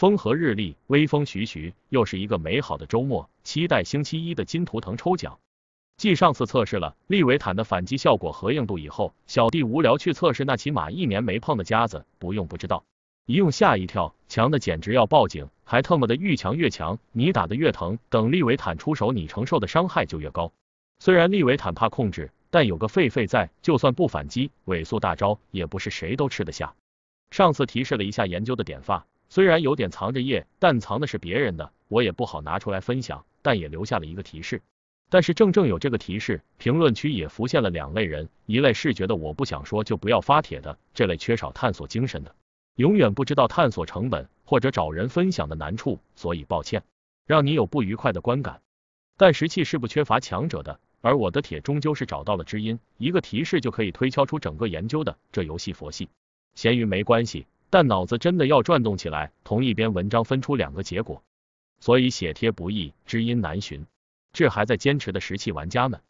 风和日丽，微风徐徐，又是一个美好的周末，期待星期一的金图腾抽奖。继上次测试了利维坦的反击效果和硬度以后，小弟无聊去测试那骑马一年没碰的夹子，不用不知道，一用吓一跳，强的简直要报警，还特么的愈强越强，你打的越疼，等利维坦出手，你承受的伤害就越高。虽然利维坦怕控制，但有个狒狒在，就算不反击，尾速大招也不是谁都吃得下。上次提示了一下研究的点法。虽然有点藏着掖，但藏的是别人的，我也不好拿出来分享，但也留下了一个提示。但是正正有这个提示，评论区也浮现了两类人，一类是觉得我不想说就不要发帖的，这类缺少探索精神的，永远不知道探索成本或者找人分享的难处，所以抱歉让你有不愉快的观感。但石器是不缺乏强者的，而我的帖终究是找到了知音，一个提示就可以推敲出整个研究的。这游戏佛系，咸鱼没关系。但脑子真的要转动起来，同一篇文章分出两个结果，所以写贴不易，知音难寻。这还在坚持的石器玩家们。